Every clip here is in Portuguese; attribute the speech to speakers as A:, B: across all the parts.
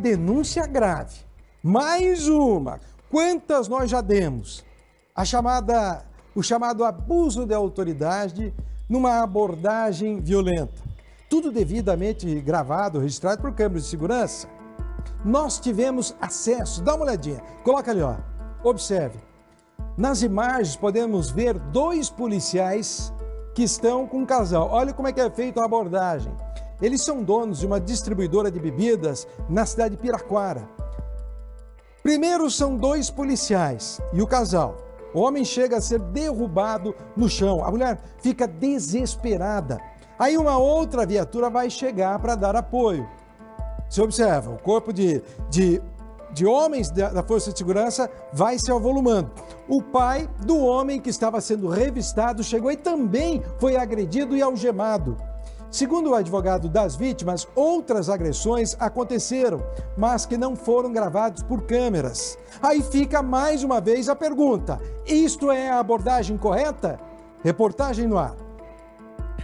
A: denúncia grave. Mais uma. Quantas nós já demos? A chamada, o chamado abuso de autoridade numa abordagem violenta. Tudo devidamente gravado, registrado por câmeras de segurança. Nós tivemos acesso, dá uma olhadinha, coloca ali, ó. observe. Nas imagens podemos ver dois policiais que estão com um casal. Olha como é que é feita a abordagem. Eles são donos de uma distribuidora de bebidas na cidade de Piraquara. Primeiro são dois policiais e o casal. O homem chega a ser derrubado no chão. A mulher fica desesperada. Aí uma outra viatura vai chegar para dar apoio. Você observa, o corpo de, de, de homens da, da Força de Segurança vai se avolumando. O pai do homem que estava sendo revistado chegou e também foi agredido e algemado. Segundo o advogado das vítimas, outras agressões aconteceram, mas que não foram gravadas por câmeras. Aí fica mais uma vez a pergunta: isto é a abordagem correta? Reportagem no ar.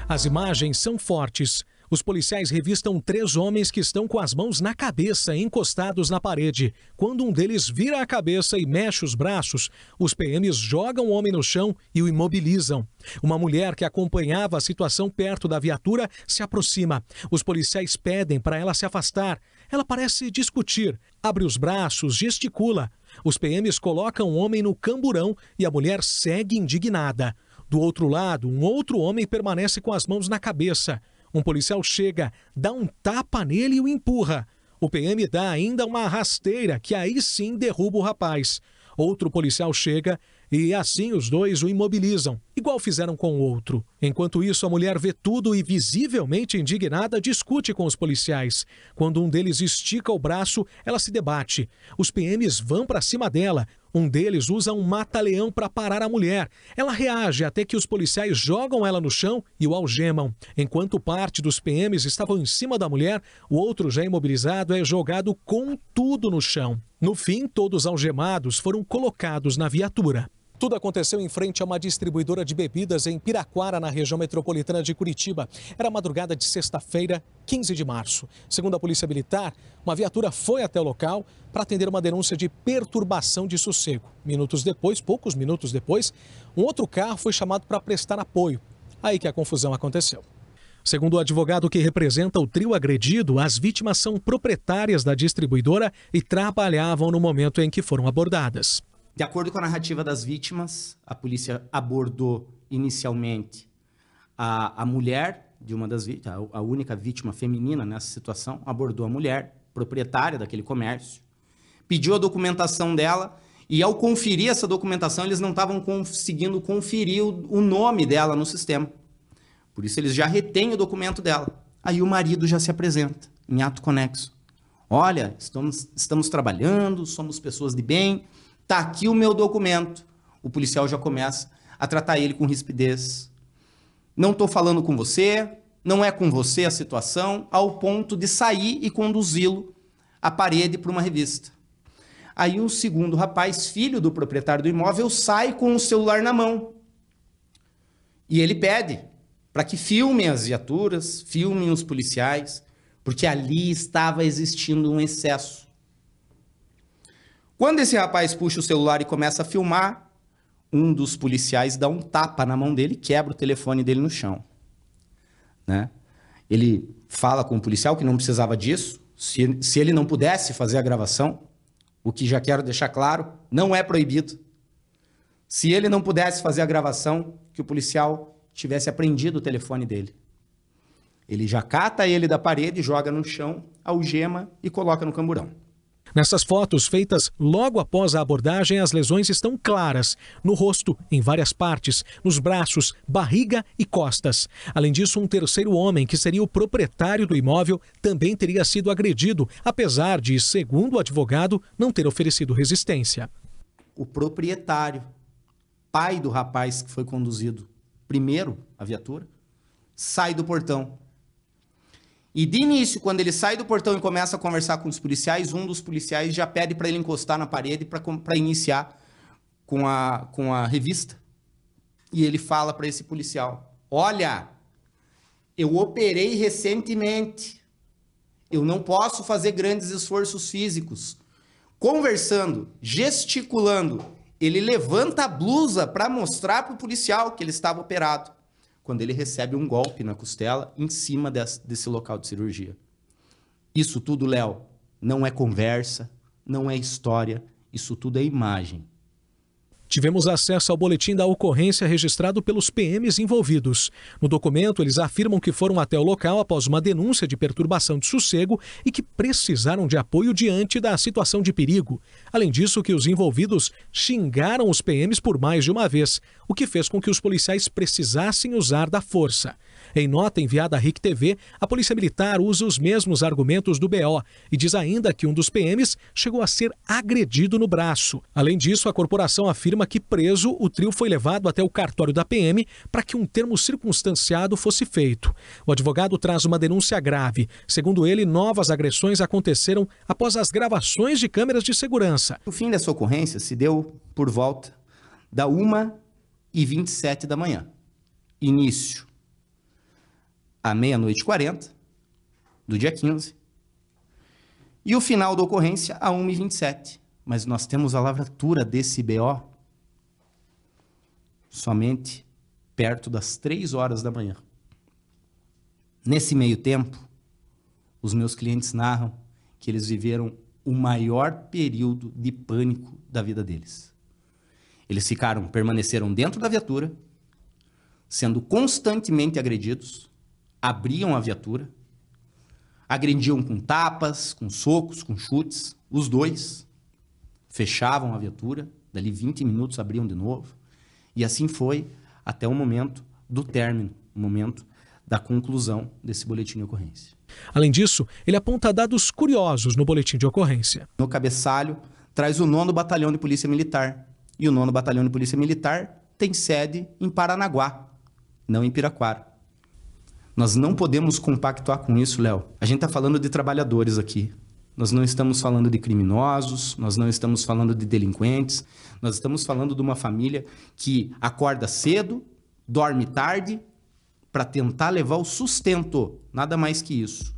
B: As imagens são fortes os policiais revistam três homens que estão com as mãos na cabeça, encostados na parede. Quando um deles vira a cabeça e mexe os braços, os PMs jogam o homem no chão e o imobilizam. Uma mulher que acompanhava a situação perto da viatura se aproxima. Os policiais pedem para ela se afastar. Ela parece discutir, abre os braços, gesticula. Os PMs colocam o homem no camburão e a mulher segue indignada. Do outro lado, um outro homem permanece com as mãos na cabeça. Um policial chega, dá um tapa nele e o empurra. O PM dá ainda uma rasteira que aí sim derruba o rapaz. Outro policial chega e assim os dois o imobilizam, igual fizeram com o outro. Enquanto isso, a mulher vê tudo e, visivelmente indignada, discute com os policiais. Quando um deles estica o braço, ela se debate. Os PMs vão para cima dela. Um deles usa um mata-leão para parar a mulher. Ela reage até que os policiais jogam ela no chão e o algemam. Enquanto parte dos PMs estavam em cima da mulher, o outro, já imobilizado, é jogado com tudo no chão. No fim, todos algemados foram colocados na viatura. Tudo aconteceu em frente a uma distribuidora de bebidas em Piraquara, na região metropolitana de Curitiba. Era madrugada de sexta-feira, 15 de março. Segundo a Polícia Militar, uma viatura foi até o local para atender uma denúncia de perturbação de sossego. Minutos depois, poucos minutos depois, um outro carro foi chamado para prestar apoio. Aí que a confusão aconteceu. Segundo o advogado que representa o trio agredido, as vítimas são proprietárias da distribuidora e trabalhavam no momento em que foram abordadas. De acordo com a narrativa das
C: vítimas, a polícia abordou inicialmente a, a mulher de uma das vítimas, a, única vítima feminina nessa situação, abordou a mulher, proprietária daquele comércio, pediu a documentação dela e ao conferir essa documentação, eles não estavam conseguindo conferir o, o nome dela no sistema. Por isso, eles já retêm o documento dela. Aí o marido já se apresenta, em ato conexo. Olha, estamos, estamos trabalhando, somos pessoas de bem, Tá aqui o meu documento. O policial já começa a tratar ele com rispidez. Não estou falando com você, não é com você a situação, ao ponto de sair e conduzi-lo à parede para uma revista. Aí o segundo rapaz, filho do proprietário do imóvel, sai com o celular na mão. E ele pede para que filmem as viaturas, filmem os policiais, porque ali estava existindo um excesso. Quando esse rapaz puxa o celular e começa a filmar, um dos policiais dá um tapa na mão dele e quebra o telefone dele no chão. Né? Ele fala com o policial que não precisava disso, se, se ele não pudesse fazer a gravação, o que já quero deixar claro, não é proibido. Se ele não pudesse fazer a gravação, que o policial tivesse apreendido o telefone dele. Ele já cata ele da parede, joga no chão, algema e coloca no camburão.
B: Nessas fotos, feitas logo após a abordagem, as lesões estão claras no rosto, em várias partes, nos braços, barriga e costas. Além disso, um terceiro homem, que seria o proprietário do imóvel, também teria sido agredido, apesar de, segundo o advogado, não ter oferecido resistência.
C: O proprietário, pai do rapaz que foi conduzido primeiro a viatura, sai do portão e de início, quando ele sai do portão e começa a conversar com os policiais, um dos policiais já pede para ele encostar na parede para iniciar com a, com a revista. E ele fala para esse policial: Olha, eu operei recentemente. Eu não posso fazer grandes esforços físicos. Conversando, gesticulando, ele levanta a blusa para mostrar para o policial que ele estava operado quando ele recebe um golpe na costela em cima desse, desse local de cirurgia. Isso tudo, Léo, não é
B: conversa, não é história, isso tudo é imagem. Tivemos acesso ao boletim da ocorrência registrado pelos PMs envolvidos. No documento, eles afirmam que foram até o local após uma denúncia de perturbação de sossego e que precisaram de apoio diante da situação de perigo. Além disso, que os envolvidos xingaram os PMs por mais de uma vez, o que fez com que os policiais precisassem usar da força. Em nota enviada à RIC TV, a Polícia Militar usa os mesmos argumentos do BO e diz ainda que um dos PMs chegou a ser agredido no braço. Além disso, a corporação afirma que preso, o trio foi levado até o cartório da PM para que um termo circunstanciado fosse feito. O advogado traz uma denúncia grave. Segundo ele, novas agressões aconteceram após as gravações de câmeras de segurança. O fim dessa ocorrência se deu por volta da
C: 1h27 da manhã. Início à meia-noite 40 do dia 15 e o final da ocorrência a 1h27. Mas nós temos a lavratura desse BO somente perto das 3 horas da manhã. Nesse meio tempo, os meus clientes narram que eles viveram o maior período de pânico da vida deles. Eles ficaram, permaneceram dentro da viatura, sendo constantemente agredidos, abriam a viatura, agrediam com tapas, com socos, com chutes, os dois. Fechavam a viatura, dali 20 minutos abriam de novo. E assim foi até o momento do término, o momento da conclusão desse boletim de ocorrência.
B: Além disso, ele aponta dados curiosos no boletim de
C: ocorrência. No cabeçalho, traz o nono Batalhão de Polícia Militar. E o nono Batalhão de Polícia Militar tem sede em Paranaguá, não em Piraquara. Nós não podemos compactuar com isso, Léo. A gente está falando de trabalhadores aqui. Nós não estamos falando de criminosos, nós não estamos falando de delinquentes, nós estamos falando de uma família que acorda cedo, dorme tarde, para tentar levar o sustento, nada mais que isso.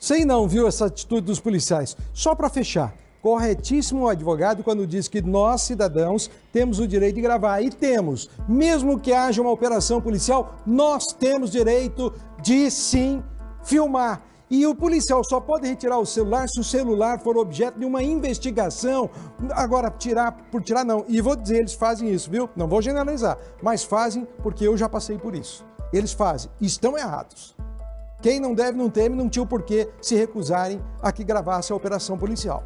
A: Sei não, viu, essa atitude dos policiais. Só para fechar, corretíssimo o advogado quando diz que nós, cidadãos, temos o direito de gravar. E temos. Mesmo que haja uma operação policial, nós temos direito de sim filmar. E o policial só pode retirar o celular se o celular for objeto de uma investigação. Agora, tirar por tirar, não. E vou dizer, eles fazem isso, viu? Não vou generalizar, mas fazem porque eu já passei por isso. Eles fazem. Estão errados. Quem não deve, não teme, não tinha o porquê se recusarem a que gravasse a operação policial.